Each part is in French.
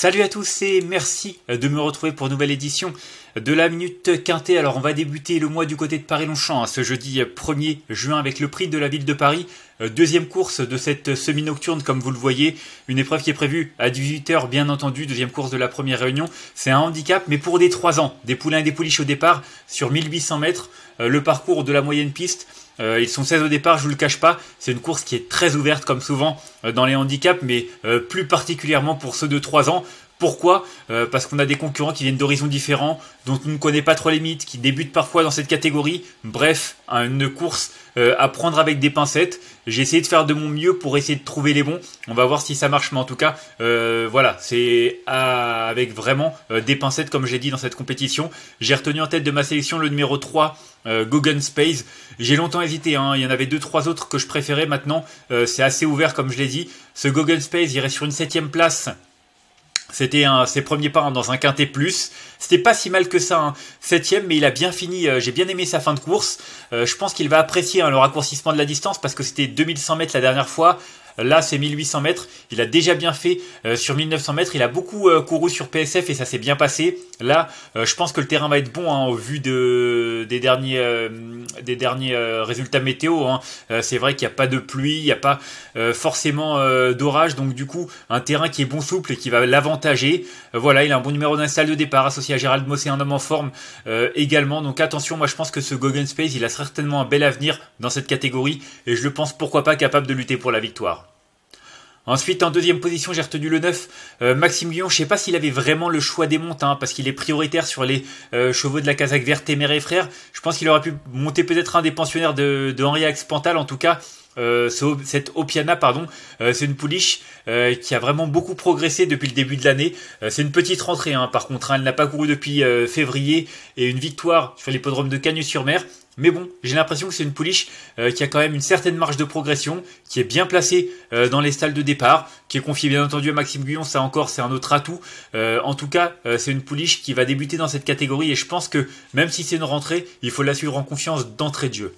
Salut à tous et merci euh, de me retrouver pour une nouvelle édition de la Minute Quintée. Alors on va débuter le mois du côté de Paris-Longchamp hein, ce jeudi 1er euh, juin avec le prix de la ville de Paris. Euh, deuxième course de cette semi-nocturne comme vous le voyez. Une épreuve qui est prévue à 18h bien entendu. Deuxième course de la première réunion. C'est un handicap mais pour des 3 ans. Des poulains et des pouliches au départ sur 1800 mètres. Le parcours de la moyenne piste euh, ils sont 16 au départ, je vous le cache pas. C'est une course qui est très ouverte comme souvent euh, dans les handicaps, mais euh, plus particulièrement pour ceux de 3 ans. Pourquoi euh, Parce qu'on a des concurrents qui viennent d'horizons différents, dont on ne connaît pas trop les mythes, qui débutent parfois dans cette catégorie. Bref, une course euh, à prendre avec des pincettes. J'ai essayé de faire de mon mieux pour essayer de trouver les bons. On va voir si ça marche, mais en tout cas, euh, voilà, c'est avec vraiment des pincettes, comme j'ai dit dans cette compétition. J'ai retenu en tête de ma sélection le numéro 3, Gogan Space. J'ai longtemps hésité, hein. il y en avait deux, trois autres que je préférais. Maintenant, c'est assez ouvert, comme je l'ai dit. Ce Gogan Space irait sur une septième place c'était ses premiers pas hein, dans un quintet plus. C'était pas si mal que ça, un hein. septième, mais il a bien fini. Euh, j'ai bien aimé sa fin de course. Euh, je pense qu'il va apprécier hein, le raccourcissement de la distance parce que c'était 2100 mètres la dernière fois. Là, c'est 1800 mètres. Il a déjà bien fait euh, sur 1900 mètres. Il a beaucoup euh, couru sur PSF et ça s'est bien passé. Là, euh, je pense que le terrain va être bon en hein, au vu de, des derniers, des derniers résultats météo. Hein. c'est vrai qu'il n'y a pas de pluie, il n'y a pas forcément d'orage. Donc, du coup, un terrain qui est bon souple et qui va l'avantager. voilà, il a un bon numéro d'install de départ associé à Gérald Mossé, un homme en forme également. Donc, attention, moi, je pense que ce Gogan Space, il a certainement un bel avenir dans cette catégorie et je le pense pourquoi pas capable de lutter pour la victoire. Ensuite, en deuxième position, j'ai retenu le 9, euh, Maxime Guillon. Je sais pas s'il avait vraiment le choix des montes, hein, parce qu'il est prioritaire sur les euh, chevaux de la Casaque Verte, Téméré et frère, Je pense qu'il aurait pu monter peut-être un des pensionnaires de, de Henri Axpantal, en tout cas. Euh, cette Opiana, pardon, euh, c'est une pouliche euh, qui a vraiment beaucoup progressé depuis le début de l'année. c'est une petite rentrée, hein, par contre, hein, elle n'a pas couru depuis février et une victoire sur l'hippodrome de Cagnes-sur-Mer. Mais bon, j'ai l'impression que c'est une pouliche qui a quand même une certaine marge de progression, qui est bien placée dans les stalles de départ, qui est confiée bien entendu à Maxime Guyon, ça encore c'est un autre atout. en tout cas, c'est une pouliche qui va débuter dans cette catégorie et je pense que même si c'est une rentrée, il faut la suivre en confiance d'entrée de jeu.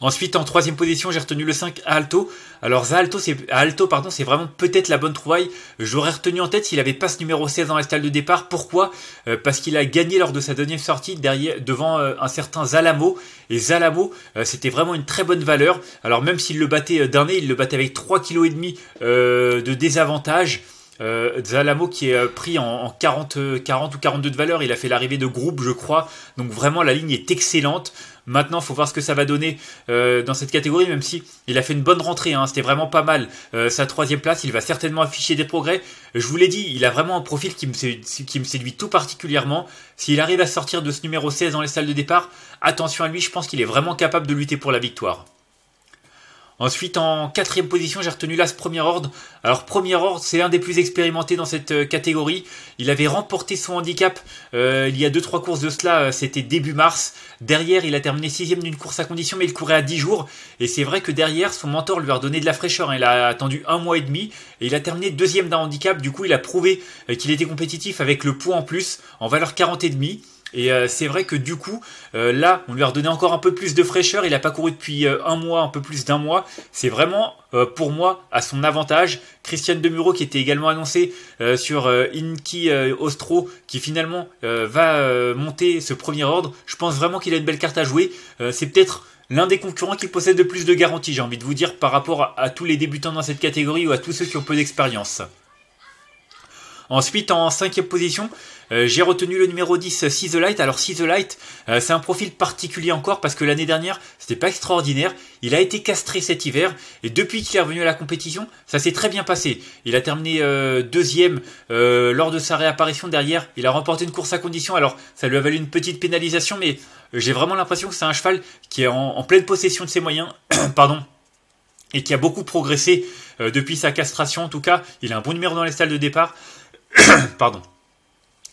Ensuite, en troisième position, j'ai retenu le 5 Alto. Alors, Alto, c'est, Alto, pardon, c'est vraiment peut-être la bonne trouvaille. J'aurais retenu en tête s'il avait pas ce numéro 16 dans la stalle de départ. Pourquoi euh, Parce qu'il a gagné lors de sa deuxième sortie derrière, devant euh, un certain Zalamo. Et Zalamo, euh, c'était vraiment une très bonne valeur. Alors, même s'il le battait d'un nez, il le battait avec 3,5 kg de désavantage. Euh, Zalamo qui est euh, pris en, en 40, 40 euh, ou 42 de valeur, il a fait l'arrivée de groupe je crois, donc vraiment la ligne est excellente. Maintenant, faut voir ce que ça va donner euh, dans cette catégorie, même si il a fait une bonne rentrée, hein, c'était vraiment pas mal. Euh, sa troisième place, il va certainement afficher des progrès. Je vous l'ai dit, il a vraiment un profil qui qui me séduit tout particulièrement. S'il arrive à sortir de ce numéro 16 dans les salles de départ, attention à lui, je pense qu'il est vraiment capable de lutter pour la victoire. Ensuite, en quatrième position, j'ai retenu l'As Premier Ordre. Alors, Premier Ordre, c'est l'un des plus expérimentés dans cette euh, catégorie. Il avait remporté son handicap euh, il y a deux trois courses de cela, euh, c'était début mars. Derrière, il a terminé sixième d'une course à condition, mais il courait à 10 jours. Et c'est vrai que derrière, son mentor lui a redonné de la fraîcheur. Hein. Il a attendu un mois et demi et il a terminé deuxième d'un handicap. Du coup, il a prouvé qu'il était compétitif avec le poids en plus, en valeur 40 et demi. Et euh, c'est vrai que du coup, euh, là, on lui a redonné encore un peu plus de fraîcheur. Il n'a pas couru depuis euh, un mois, un peu plus d'un mois. C'est vraiment, pour moi, à son avantage. Christiane Demuro, qui était également annoncée sur Inki Ostro, qui finalement va monter ce premier ordre. Je pense vraiment qu'il a une belle carte à jouer. c'est peut-être l'un des concurrents qui possède le plus de garanties, j'ai envie de vous dire, par rapport à tous les débutants dans cette catégorie ou à tous ceux qui ont peu d'expérience. Ensuite, en cinquième position, euh, j'ai retenu le numéro 10, euh, See Light. Alors, See Light, euh, c'est un profil particulier encore parce que l'année dernière, c'était pas extraordinaire. Il a été castré cet hiver et depuis qu'il est revenu à la compétition, ça s'est très bien passé. Il a terminé deuxième lors de sa réapparition derrière. Il a remporté une course à condition. Alors, ça lui a valu une petite pénalisation, mais j'ai vraiment l'impression que c'est un cheval qui est en, pleine possession de ses moyens. Pardon et qui a beaucoup progressé depuis sa castration. En tout cas, il a un bon numéro dans les salles de départ. Pardon.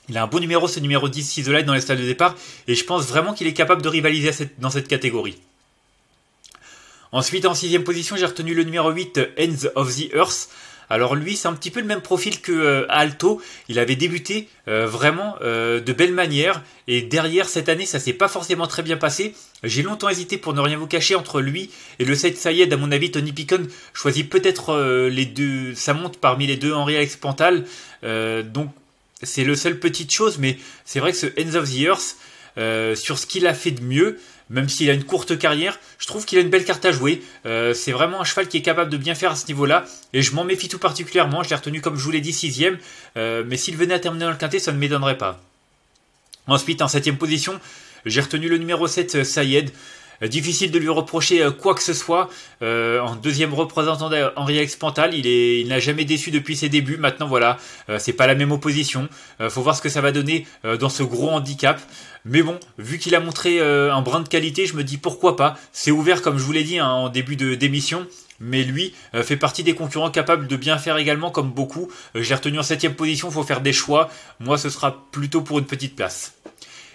Il a un bon numéro, ce numéro 10, Sisolite, dans les stades de départ, et je pense vraiment qu'il est capable de rivaliser dans cette catégorie. Ensuite, en sixième position, j'ai retenu le numéro 8, Ends of the Earth. Alors lui, c'est un petit peu le même profil que euh, Alto. Il avait débuté euh, vraiment euh, de belles manières et derrière cette année, ça s'est pas forcément très bien passé. J'ai longtemps hésité pour ne rien vous cacher entre lui et le Said Sayed. À mon avis, Tony Picon choisit peut-être les deux. Ça monte parmi les deux Henri Alex Pantal. donc c'est le seul petite chose, mais c'est vrai que ce End of the Earth sur ce qu'il a fait de mieux même s'il a une courte carrière, je trouve qu'il a une belle carte à jouer. Euh, c'est vraiment un cheval qui est capable de bien faire à ce niveau-là, et je m'en méfie tout particulièrement. Je l'ai retenu, comme je vous l'ai dit, sixième, euh, mais s'il venait à terminer dans le quintet, ça ne m'étonnerait pas. Ensuite, en septième position, j'ai retenu le numéro 7, euh, Sayed. Euh, difficile de lui reprocher euh, quoi que ce soit. Euh, en deuxième représentant d'Henri alex Pantal, il, il n'a jamais déçu depuis ses débuts. Maintenant, voilà, c'est pas la même opposition. faut voir ce que ça va donner dans ce gros handicap. Mais bon, vu qu'il a montré un brin de qualité, je me dis pourquoi pas. C'est ouvert, comme je vous l'ai dit hein, en début de d'émission. Mais lui fait partie des concurrents capables de bien faire également, comme beaucoup. J'ai retenu en septième position, il faut faire des choix. Moi, ce sera plutôt pour une petite place.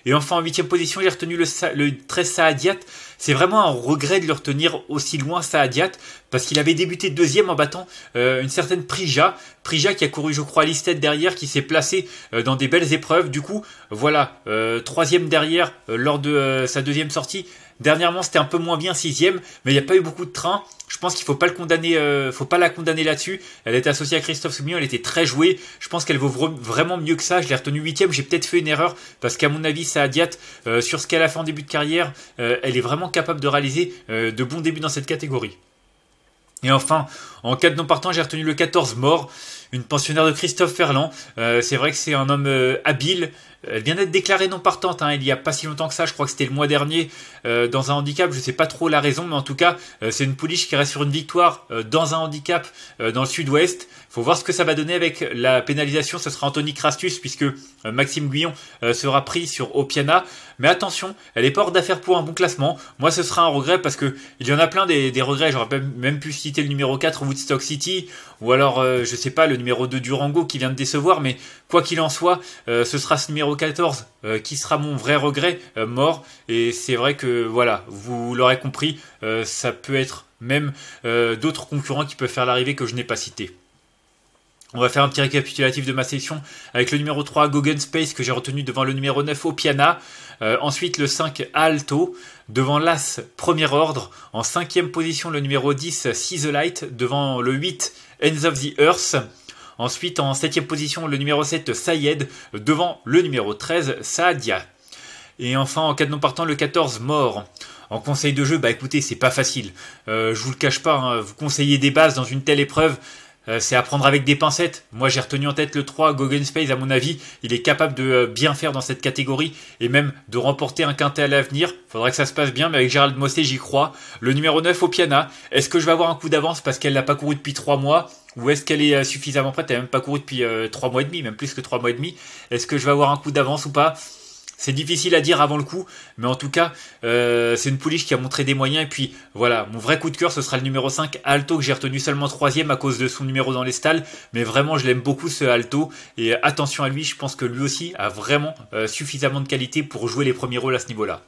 Et enfin, en huitième position, j'ai retenu le, le 13 Saadiat. C'est vraiment un regret de le retenir aussi loin, Saadiat, parce qu'il avait débuté deuxième en battant euh, une certaine Prija. Prija qui a couru, je crois, Listed derrière, qui s'est placé euh, dans des belles épreuves. Du coup, voilà, euh, troisième derrière lors de sa deuxième sortie. Dernièrement, c'était un peu moins bien, sixième, mais il n'y a pas eu beaucoup de trains. Je pense qu'il faut pas le condamner, euh, faut pas la condamner là-dessus. Elle était associée à Christophe Soumillon, elle était très jouée. Je pense qu'elle vaut vraiment mieux que ça. Je l'ai retenue huitième. J'ai peut-être fait une erreur parce qu'à mon avis, Saadiat, euh, sur ce qu'elle a fait en début de carrière, euh, elle est vraiment capable de réaliser euh, de bons débuts dans cette catégorie. Et enfin, en cas de non partant, j'ai retenu le 14 mort une pensionnaire de Christophe Ferland. Euh, c'est vrai que c'est un homme euh, habile. Euh, elle vient d'être déclarée non partante hein, il n'y a pas si longtemps que ça, je crois que c'était le mois dernier, dans un handicap, je ne sais pas trop la raison, mais en tout cas, c'est une pouliche qui reste sur une victoire dans un handicap dans le sud-ouest. il faut voir ce que ça va donner avec la pénalisation, ce sera Anthony Crastus, puisque Maxime Guyon sera pris sur Opiana. Mais attention, elle est pas hors d'affaire pour un bon classement. Moi, ce sera un regret parce que il y en a plein des, regrets. J'aurais même pu citer le numéro 4, Woodstock City, ou alors, je sais pas, le numéro 2 Durango qui vient de décevoir, mais quoi qu'il en soit, euh, ce sera ce numéro 14 euh, qui sera mon vrai regret, euh, mort. Et c'est vrai que, voilà, vous l'aurez compris, ça peut être même d'autres concurrents qui peuvent faire l'arrivée que je n'ai pas cité. On va faire un petit récapitulatif de ma session avec le numéro 3 Gogan Space que j'ai retenu devant le numéro 9 Opiana. ensuite le 5 Alto devant l'As Premier Ordre. En cinquième position le numéro 10 See the Light devant le 8 Ends of the Earth. Ensuite, en 7 position, le numéro 7, Sayed, devant le numéro 13, Saadia. Et enfin, en cas de non partant, le 14, Mort. En conseil de jeu, bah écoutez, c'est pas facile. Euh, je vous le cache pas, hein, vous conseillez des bases dans une telle épreuve, euh, c'est à prendre avec des pincettes. Moi, j'ai retenu en tête le 3, Gogan Space, à mon avis, il est capable de euh, bien faire dans cette catégorie et même de remporter un quintet à l'avenir. Faudra que ça se passe bien, mais avec Gérald Mossé, j'y crois. Le numéro 9, Opiana, est-ce que je vais avoir un coup d'avance parce qu'elle n'a pas couru depuis 3 mois ou est-ce qu'elle est euh, suffisamment prête Elle n'a même pas couru depuis euh, trois 3 mois et demi, même plus que 3 mois et demi. Est-ce que je vais avoir un coup d'avance ou pas c'est difficile à dire avant le coup, mais en tout cas, euh, c'est une pouliche qui a montré des moyens. Et puis voilà, mon vrai coup de cœur, ce sera le numéro 5, Alto, que j'ai retenu seulement troisième à cause de son numéro dans les stalles. Mais vraiment, je l'aime beaucoup ce Alto. Et attention à lui, je pense que lui aussi a vraiment suffisamment de qualité pour jouer les premiers rôles à ce niveau-là.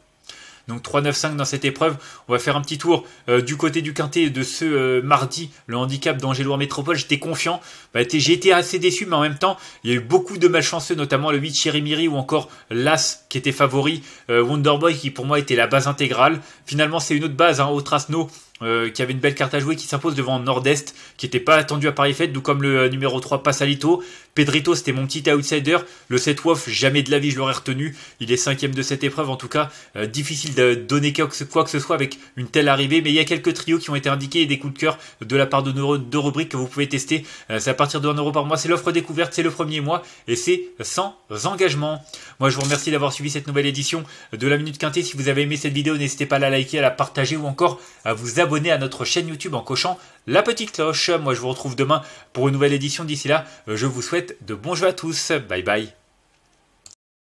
Donc 3-9-5 dans cette épreuve. On va faire un petit tour euh, du côté du quintet de ce euh, mardi, le handicap d'Angéloire Métropole. J'étais confiant. Bah, j'ai été assez déçu, mais en même temps, il y a eu beaucoup de malchanceux, notamment le 8 Chirimiri ou encore l'As qui était favori, euh, Wonderboy qui pour moi était la base intégrale. Finalement, c'est une autre base, hein, au Trasno euh, qui avait une belle carte à jouer, qui s'impose devant Nord-Est, qui n'était pas attendu à Paris Fête, D'où comme le euh, numéro 3 Passalito. Pedrito, c'était mon petit outsider. Le 7 Woff, jamais de la vie, je l'aurais retenu. Il est cinquième de cette épreuve, en tout cas, euh, difficile de donner quoi que ce soit avec une telle arrivée. Mais il y a quelques trios qui ont été indiqués et des coups de cœur de la part de nos deux rubriques que vous pouvez tester. c'est à partir de 1€ par mois, c'est l'offre découverte, c'est le premier mois et c'est sans engagement. Moi, je vous remercie d'avoir suivi cette nouvelle édition de la Minute Quintée. Si vous avez aimé cette vidéo, n'hésitez pas à la liker, à la partager ou encore à vous abonner à notre chaîne YouTube en cochant la petite cloche. Moi, je vous retrouve demain pour une nouvelle édition. D'ici là, je vous souhaite de bons jeux à tous. Bye bye.